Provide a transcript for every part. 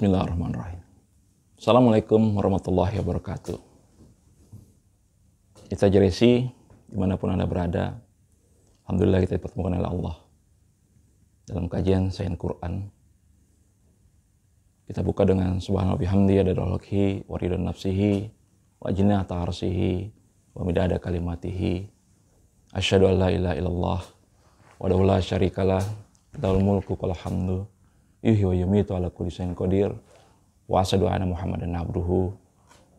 Bismillahirrahmanirrahim. Assalamualaikum warahmatullahi wabarakatuh. Kita jeresi dimanapun Anda berada. Alhamdulillah kita dipertemukan oleh Allah. Dalam kajian sayang Quran. Kita buka dengan subhanallah bihamdi adadolokhi waridun nafsihi wajinna ta'arsihi wa midada kalimatihi asyhadu an la ilaha illallah wa daulah syarikalah daul mulku kalahamdu yuhyi wa yumitu ala kulli syai'in qadir wa asyhadu anna muhammadan abduhu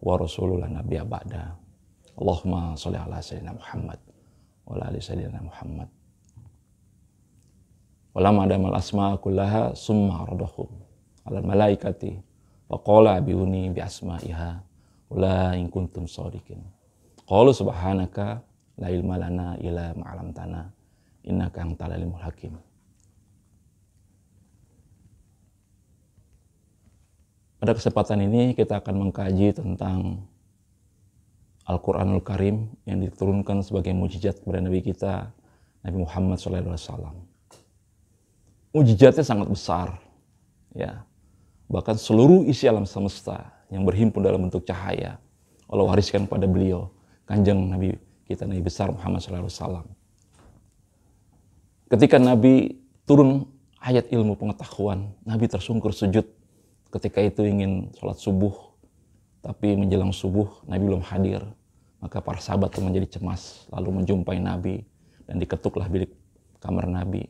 wa rasuluhu nabiyya ba'da Allahumma shalli ala sayyidina Muhammad wa ala ali sayyidina Muhammad Walam ada mal asma kullaha summa radahum alal malaikati wa qala biuni bi asma'iha ula in kuntum sadiqin qalu subhanaka la ilma lana illa ma 'allamtana innaka antal alimul hakim Pada kesempatan ini kita akan mengkaji tentang Al-Quranul Karim yang diturunkan sebagai mujizat kepada Nabi kita, Nabi Muhammad SAW. Mujizatnya sangat besar, ya. Bahkan seluruh isi alam semesta yang berhimpun dalam bentuk cahaya, Allah wariskan pada beliau, kanjeng Nabi kita, Nabi besar Muhammad SAW. Ketika Nabi turun ayat ilmu pengetahuan, Nabi tersungkur sujud ketika itu ingin sholat subuh, tapi menjelang subuh Nabi belum hadir. Maka para sahabat itu menjadi cemas, lalu menjumpai Nabi dan diketuklah bilik kamar Nabi.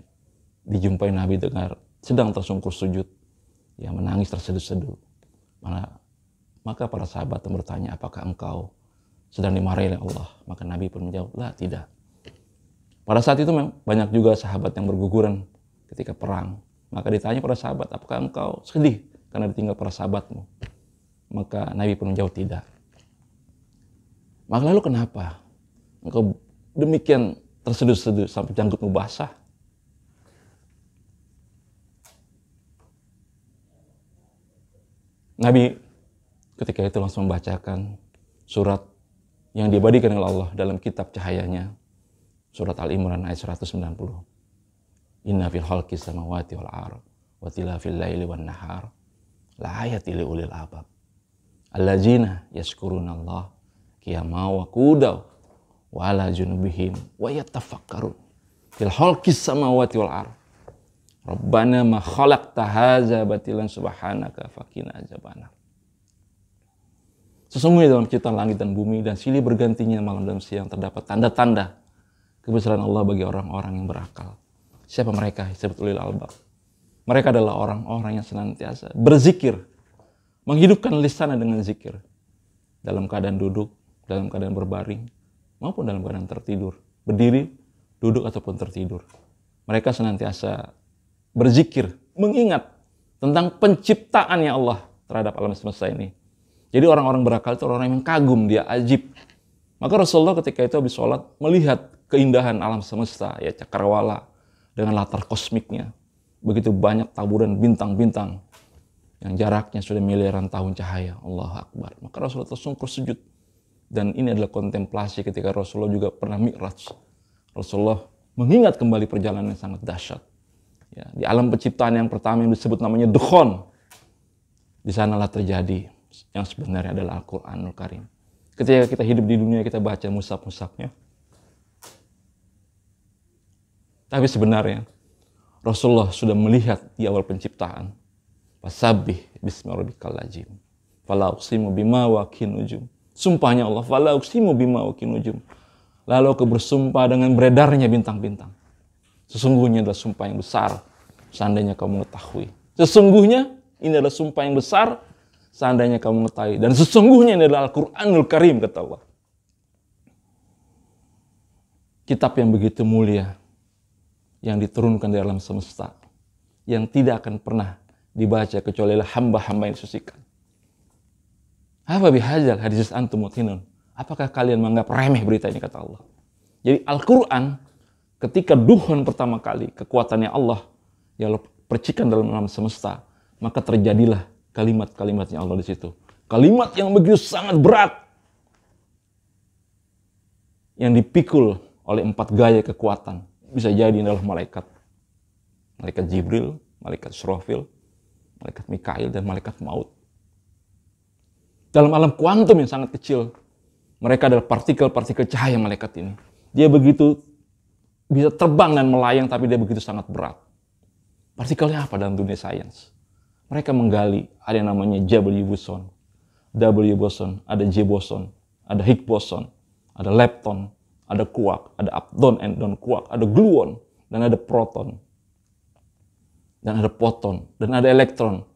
Dijumpai Nabi dengar sedang tersungkur sujud, ya menangis terseduh-seduh. Maka para sahabat bertanya, apakah engkau sedang dimarahi oleh Allah? Maka Nabi pun menjawab, lah tidak. Pada saat itu memang banyak juga sahabat yang berguguran ketika perang. Maka ditanya para sahabat, apakah engkau sedih? karena ditinggal para sahabatmu. Maka Nabi pun menjawab tidak. Maka lalu kenapa engkau demikian terseduh-seduh sampai janggutmu basah? Nabi ketika itu langsung membacakan surat yang diabadikan oleh Allah dalam kitab cahayanya surat Al-Imran ayat 190 Inna fil sama samawati wal ar wa fil laili wan nahar layat ilai ili ulil albab. Alladzina yashkurunallah qiyama wa qudaw wa ala junubihim wa yatafakkarun fil khalqis samawati wal ar. Rabbana ma khalaqta hadza batilan subhanaka faqina azabana. Sesungguhnya dalam ciptaan langit dan bumi dan silih bergantinya malam dan siang terdapat tanda-tanda kebesaran Allah bagi orang-orang yang berakal. Siapa mereka? Disebut ulil albab. Mereka adalah orang-orang yang senantiasa berzikir, menghidupkan lisannya dengan zikir. Dalam keadaan duduk, dalam keadaan berbaring, maupun dalam keadaan tertidur, berdiri, duduk ataupun tertidur. Mereka senantiasa berzikir, mengingat tentang penciptaannya Allah terhadap alam semesta ini. Jadi orang-orang berakal itu orang-orang yang kagum, dia ajib. Maka Rasulullah ketika itu habis sholat melihat keindahan alam semesta, ya cakrawala dengan latar kosmiknya, begitu banyak taburan bintang-bintang yang jaraknya sudah miliaran tahun cahaya. Allah Akbar. Maka Rasulullah tersungkur sujud. Dan ini adalah kontemplasi ketika Rasulullah juga pernah mi'raj. Rasulullah mengingat kembali perjalanan yang sangat dahsyat. Ya, di alam penciptaan yang pertama yang disebut namanya Dukhon. Di sanalah terjadi yang sebenarnya adalah Al-Quranul Karim. Ketika kita hidup di dunia, kita baca musab-musabnya. Tapi sebenarnya, Rasulullah sudah melihat di awal penciptaan. Fasabih bismarobikal lajim. Fala uksimu bima ujum. Sumpahnya Allah, fala uksimu bima ujum. Lalu aku bersumpah dengan beredarnya bintang-bintang. Sesungguhnya adalah sumpah yang besar, seandainya kamu mengetahui. Sesungguhnya ini adalah sumpah yang besar, seandainya kamu mengetahui. Dan sesungguhnya ini adalah Al-Quranul Karim, kata Allah. Kitab yang begitu mulia, yang diturunkan dari alam semesta yang tidak akan pernah dibaca kecuali oleh hamba-hamba yang susikan. Apa bihajal hadis antum Apakah kalian menganggap remeh berita ini kata Allah? Jadi Al-Quran ketika duhun pertama kali kekuatannya Allah ya percikan dalam alam semesta maka terjadilah kalimat-kalimatnya Allah di situ. Kalimat yang begitu sangat berat yang dipikul oleh empat gaya kekuatan bisa jadi adalah malaikat. Malaikat Jibril, malaikat Shrofil, malaikat Mikail, dan malaikat maut. Dalam alam kuantum yang sangat kecil, mereka adalah partikel-partikel cahaya malaikat ini. Dia begitu bisa terbang dan melayang, tapi dia begitu sangat berat. Partikelnya apa dalam dunia sains? Mereka menggali, ada yang namanya W boson, W boson, ada J boson, ada Higgs boson, ada lepton, ada kuak, ada apton and don kuak, ada gluon, dan ada proton. Dan ada poton, dan ada elektron.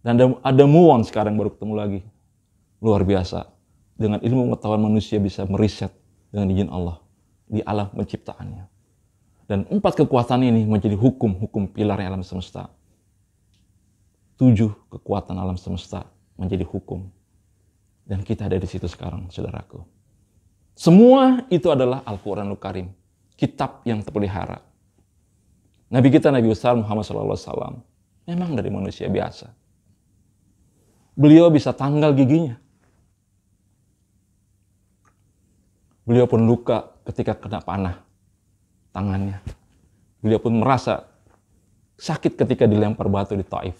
Dan ada, ada muon sekarang baru ketemu lagi. Luar biasa. Dengan ilmu pengetahuan manusia bisa meriset dengan izin Allah di alam penciptaannya. Dan empat kekuatan ini menjadi hukum-hukum pilar alam semesta. Tujuh kekuatan alam semesta menjadi hukum. Dan kita ada di situ sekarang, saudaraku. Semua itu adalah Al-Quranul Karim, kitab yang terpelihara. Nabi kita Nabi besar Muhammad SAW memang dari manusia biasa. Beliau bisa tanggal giginya. Beliau pun luka ketika kena panah tangannya. Beliau pun merasa sakit ketika dilempar batu di Taif.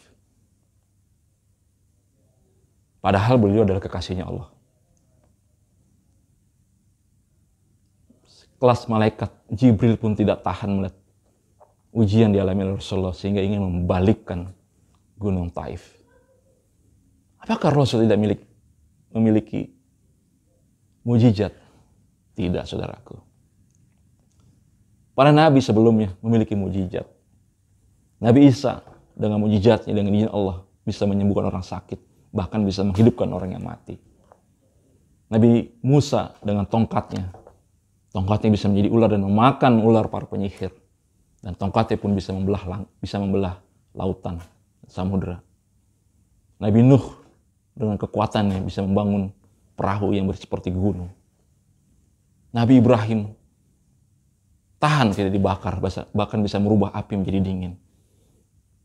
Padahal beliau adalah kekasihnya Allah. kelas malaikat Jibril pun tidak tahan melihat ujian dialami Rasulullah sehingga ingin membalikkan gunung Taif. Apakah Rasul tidak milik, memiliki mujizat? Tidak, saudaraku. Para nabi sebelumnya memiliki mujizat. Nabi Isa dengan mujizatnya, dengan izin Allah, bisa menyembuhkan orang sakit, bahkan bisa menghidupkan orang yang mati. Nabi Musa dengan tongkatnya Tongkatnya bisa menjadi ular dan memakan ular para penyihir. Dan tongkatnya pun bisa membelah bisa membelah lautan, samudera. Nabi Nuh dengan kekuatannya bisa membangun perahu yang seperti gunung. Nabi Ibrahim tahan tidak dibakar, bahkan bisa merubah api menjadi dingin.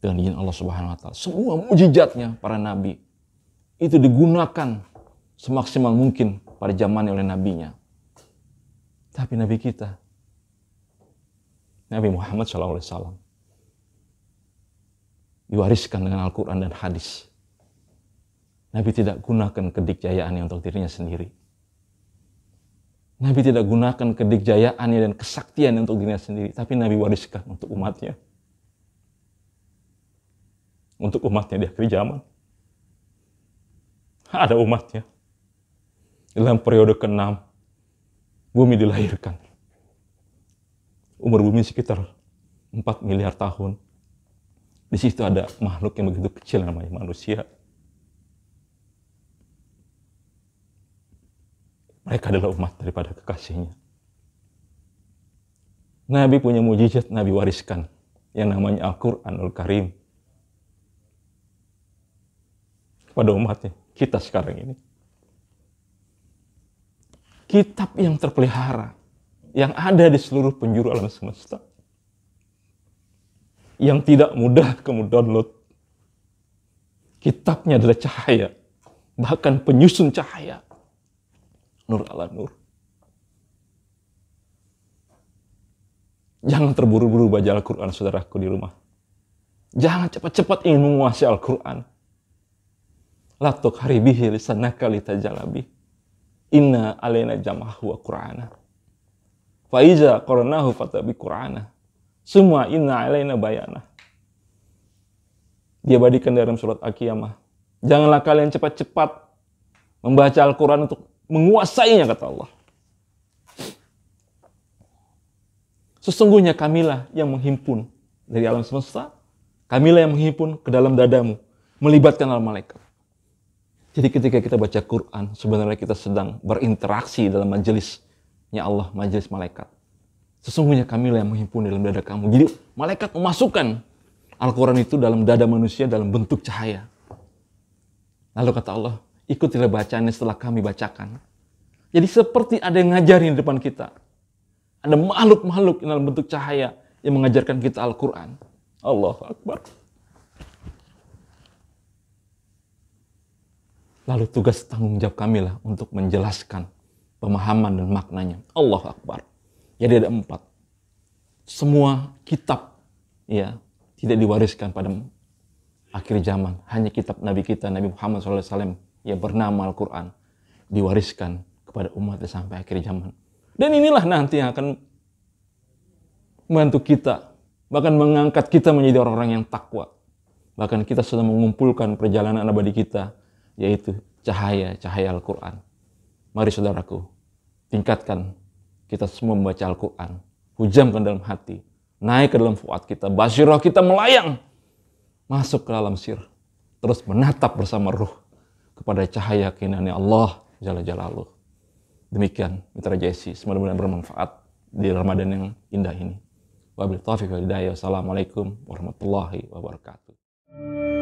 Dengan izin Allah Subhanahu wa taala. Semua mujizatnya para nabi itu digunakan semaksimal mungkin pada zamannya oleh nabinya tapi Nabi kita, Nabi Muhammad SAW, diwariskan dengan Al-Quran dan hadis. Nabi tidak gunakan kedikjayaannya untuk dirinya sendiri. Nabi tidak gunakan kedikjayaannya dan kesaktian untuk dirinya sendiri, tapi Nabi wariskan untuk umatnya. Untuk umatnya di akhir zaman. Ada umatnya. Dalam periode ke-6, bumi dilahirkan. Umur bumi sekitar 4 miliar tahun. Di situ ada makhluk yang begitu kecil namanya manusia. Mereka adalah umat daripada kekasihnya. Nabi punya mujizat, Nabi wariskan. Yang namanya Al-Quranul Karim. Pada umatnya, kita sekarang ini kitab yang terpelihara, yang ada di seluruh penjuru alam semesta, yang tidak mudah kamu download. Kitabnya adalah cahaya, bahkan penyusun cahaya. Nur ala nur. Jangan terburu-buru baca Al-Quran, saudaraku di rumah. Jangan cepat-cepat ingin menguasai Al-Quran. Latuk haribihi lisanaka litajalabi. Inna alaina jam'ahu wa Qur'ana. iza qarnahu fatabi Qur'ana. Semua inna alaina bayana. Dia badikan dalam surat Al-Qiyamah. Janganlah kalian cepat-cepat membaca Al-Quran untuk menguasainya, kata Allah. Sesungguhnya kamilah yang menghimpun dari alam semesta, kamilah yang menghimpun ke dalam dadamu, melibatkan alam malaikat. Jadi ketika kita baca Quran, sebenarnya kita sedang berinteraksi dalam majelisnya Allah, majelis malaikat. Sesungguhnya kami yang menghimpun dalam dada kamu. Jadi malaikat memasukkan Al-Quran itu dalam dada manusia dalam bentuk cahaya. Lalu kata Allah, ikutilah bacaannya setelah kami bacakan. Jadi seperti ada yang ngajarin di depan kita. Ada makhluk-makhluk dalam bentuk cahaya yang mengajarkan kita Al-Quran. Allah Akbar. Lalu tugas tanggung jawab kami lah untuk menjelaskan pemahaman dan maknanya. Allah Akbar. Jadi ada empat. Semua kitab ya tidak diwariskan pada akhir zaman. Hanya kitab Nabi kita, Nabi Muhammad SAW yang bernama Al-Quran diwariskan kepada umat sampai akhir zaman. Dan inilah nanti yang akan membantu kita, bahkan mengangkat kita menjadi orang-orang yang takwa. Bahkan kita sudah mengumpulkan perjalanan abadi kita yaitu cahaya, cahaya Al-Quran. Mari saudaraku, tingkatkan kita semua membaca Al-Quran. Hujamkan dalam hati, naik ke dalam fuad kita, basyirah kita melayang. Masuk ke dalam sir, terus menatap bersama ruh kepada cahaya keinginan Allah Jalla Jalaluh. Demikian Mitra Jesse, semoga bermanfaat di Ramadan yang indah ini. Wabil taufiq wal hidayah. Wassalamualaikum warahmatullahi wabarakatuh.